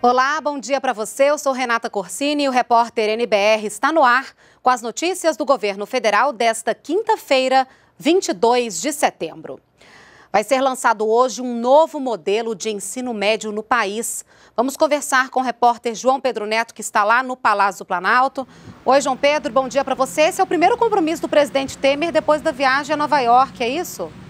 Olá, bom dia para você. Eu sou Renata Corsini e o repórter NBR está no ar com as notícias do governo federal desta quinta-feira, 22 de setembro. Vai ser lançado hoje um novo modelo de ensino médio no país. Vamos conversar com o repórter João Pedro Neto, que está lá no Palácio Planalto. Oi, João Pedro, bom dia para você. Esse é o primeiro compromisso do presidente Temer depois da viagem a Nova York, é isso? Sim.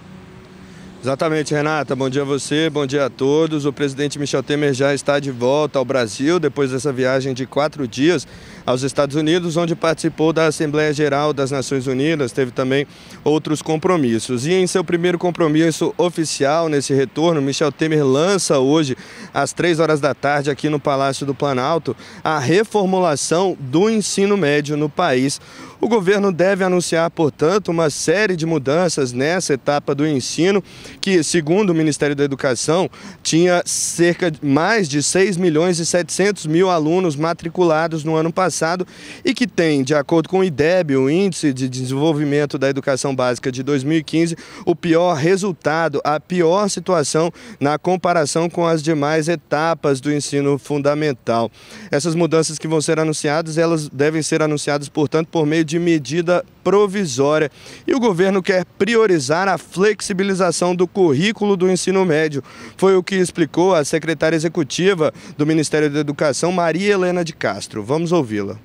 Exatamente, Renata. Bom dia a você, bom dia a todos. O presidente Michel Temer já está de volta ao Brasil depois dessa viagem de quatro dias aos Estados Unidos, onde participou da Assembleia Geral das Nações Unidas, teve também outros compromissos. E em seu primeiro compromisso oficial nesse retorno, Michel Temer lança hoje, às três horas da tarde, aqui no Palácio do Planalto, a reformulação do ensino médio no país. O governo deve anunciar, portanto, uma série de mudanças nessa etapa do ensino que, segundo o Ministério da Educação, tinha cerca de mais de 6 milhões e 700 mil alunos matriculados no ano passado e que tem, de acordo com o IDEB, o Índice de Desenvolvimento da Educação Básica de 2015, o pior resultado, a pior situação na comparação com as demais etapas do ensino fundamental. Essas mudanças que vão ser anunciadas, elas devem ser anunciadas, portanto, por meio de medida provisória. E o governo quer priorizar a flexibilização do currículo do ensino médio. Foi o que explicou a secretária executiva do Ministério da Educação, Maria Helena de Castro. Vamos ouvi-la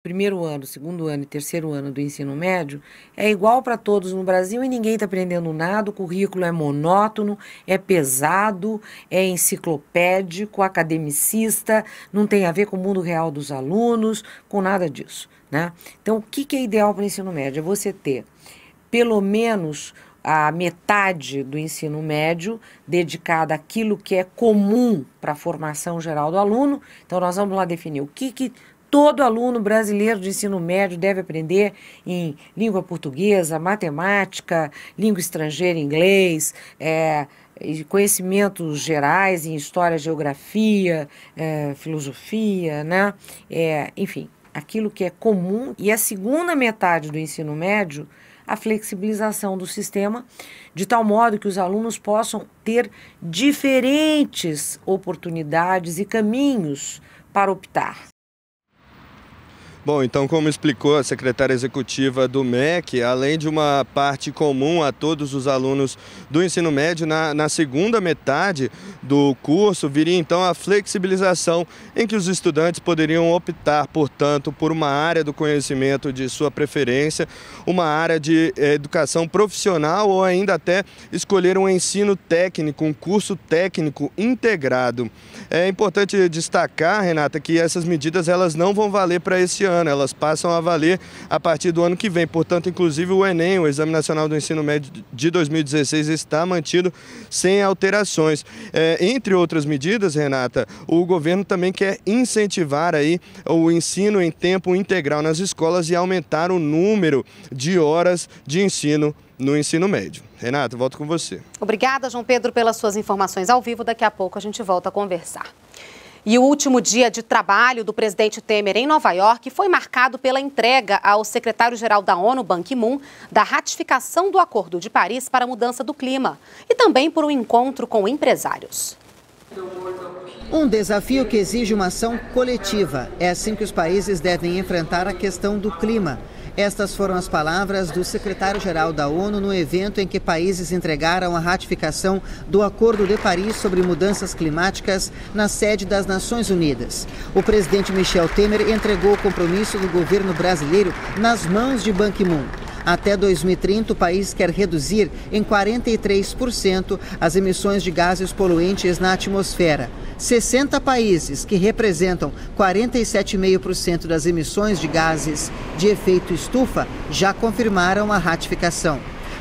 primeiro ano, segundo ano e terceiro ano do ensino médio é igual para todos no Brasil e ninguém está aprendendo nada. O currículo é monótono, é pesado, é enciclopédico, academicista, não tem a ver com o mundo real dos alunos, com nada disso. Né? Então, o que, que é ideal para o ensino médio? É você ter pelo menos a metade do ensino médio dedicada àquilo que é comum para a formação geral do aluno. Então, nós vamos lá definir o que, que todo aluno brasileiro de ensino médio deve aprender em língua portuguesa, matemática, língua estrangeira, inglês, é, conhecimentos gerais em história, geografia, é, filosofia, né? É, enfim, aquilo que é comum, e a segunda metade do ensino médio, a flexibilização do sistema, de tal modo que os alunos possam ter diferentes oportunidades e caminhos para optar. Bom, então, como explicou a secretária executiva do MEC, além de uma parte comum a todos os alunos do ensino médio, na, na segunda metade do curso viria então a flexibilização em que os estudantes poderiam optar, portanto, por uma área do conhecimento de sua preferência, uma área de educação profissional ou ainda até escolher um ensino técnico, um curso técnico integrado. É importante destacar, Renata, que essas medidas elas não vão valer para esse ano ano, elas passam a valer a partir do ano que vem. Portanto, inclusive o Enem, o Exame Nacional do Ensino Médio de 2016, está mantido sem alterações. É, entre outras medidas, Renata, o governo também quer incentivar aí o ensino em tempo integral nas escolas e aumentar o número de horas de ensino no ensino médio. Renata, volto com você. Obrigada, João Pedro, pelas suas informações ao vivo. Daqui a pouco a gente volta a conversar. E o último dia de trabalho do presidente Temer em Nova York foi marcado pela entrega ao secretário-geral da ONU, Ban Ki-moon, da ratificação do Acordo de Paris para a mudança do clima e também por um encontro com empresários. Um desafio que exige uma ação coletiva. É assim que os países devem enfrentar a questão do clima. Estas foram as palavras do secretário-geral da ONU no evento em que países entregaram a ratificação do Acordo de Paris sobre Mudanças Climáticas na sede das Nações Unidas. O presidente Michel Temer entregou o compromisso do governo brasileiro nas mãos de Ban Ki-moon. Até 2030, o país quer reduzir em 43% as emissões de gases poluentes na atmosfera. 60 países, que representam 47,5% das emissões de gases de efeito estufa, já confirmaram a ratificação.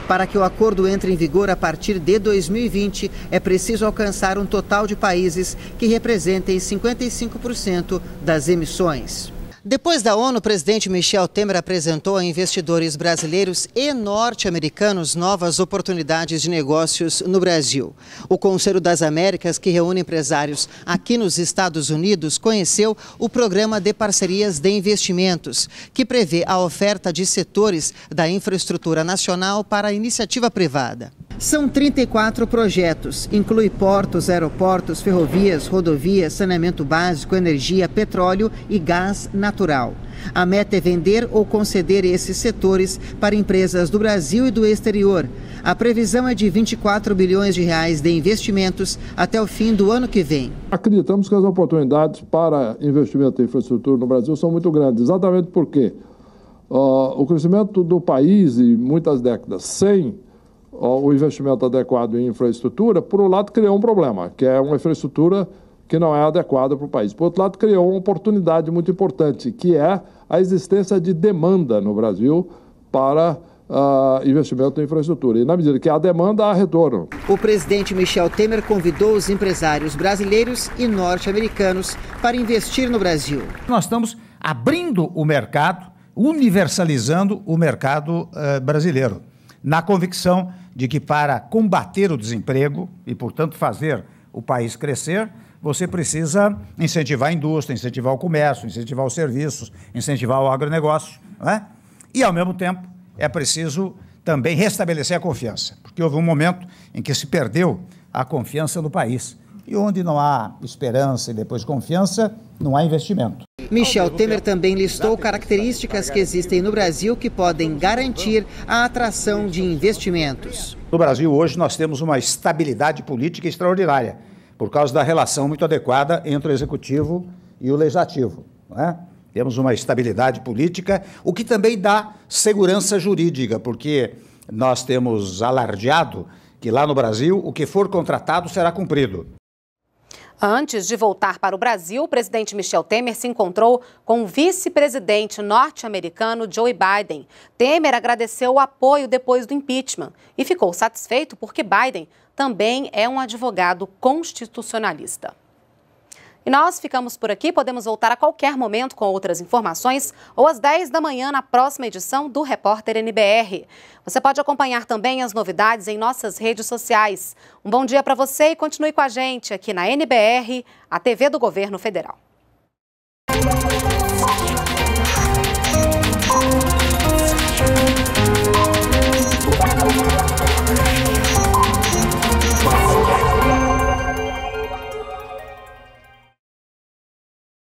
Para que o acordo entre em vigor a partir de 2020, é preciso alcançar um total de países que representem 55% das emissões. Depois da ONU, o presidente Michel Temer apresentou a investidores brasileiros e norte-americanos novas oportunidades de negócios no Brasil. O Conselho das Américas, que reúne empresários aqui nos Estados Unidos, conheceu o Programa de Parcerias de Investimentos, que prevê a oferta de setores da infraestrutura nacional para a iniciativa privada. São 34 projetos, inclui portos, aeroportos, ferrovias, rodovias, saneamento básico, energia, petróleo e gás natural. A meta é vender ou conceder esses setores para empresas do Brasil e do exterior. A previsão é de 24 bilhões de reais de investimentos até o fim do ano que vem. Acreditamos que as oportunidades para investimento em infraestrutura no Brasil são muito grandes, exatamente porque uh, o crescimento do país em muitas décadas sem o investimento adequado em infraestrutura, por um lado, criou um problema, que é uma infraestrutura que não é adequada para o país. Por outro lado, criou uma oportunidade muito importante, que é a existência de demanda no Brasil para Uh, investimento em infraestrutura. E na medida que há demanda, há retorno. O presidente Michel Temer convidou os empresários brasileiros e norte-americanos para investir no Brasil. Nós estamos abrindo o mercado, universalizando o mercado uh, brasileiro na convicção de que para combater o desemprego e, portanto, fazer o país crescer, você precisa incentivar a indústria, incentivar o comércio, incentivar os serviços, incentivar o agronegócio. Não é? E, ao mesmo tempo, é preciso também restabelecer a confiança, porque houve um momento em que se perdeu a confiança no país. E onde não há esperança e depois confiança, não há investimento. Michel Temer também listou características que existem no Brasil que podem garantir a atração de investimentos. No Brasil, hoje, nós temos uma estabilidade política extraordinária, por causa da relação muito adequada entre o executivo e o legislativo. É? Temos uma estabilidade política, o que também dá segurança jurídica, porque nós temos alardeado que lá no Brasil o que for contratado será cumprido. Antes de voltar para o Brasil, o presidente Michel Temer se encontrou com o vice-presidente norte-americano Joe Biden. Temer agradeceu o apoio depois do impeachment e ficou satisfeito porque Biden também é um advogado constitucionalista. E nós ficamos por aqui, podemos voltar a qualquer momento com outras informações ou às 10 da manhã na próxima edição do Repórter NBR. Você pode acompanhar também as novidades em nossas redes sociais. Um bom dia para você e continue com a gente aqui na NBR, a TV do Governo Federal.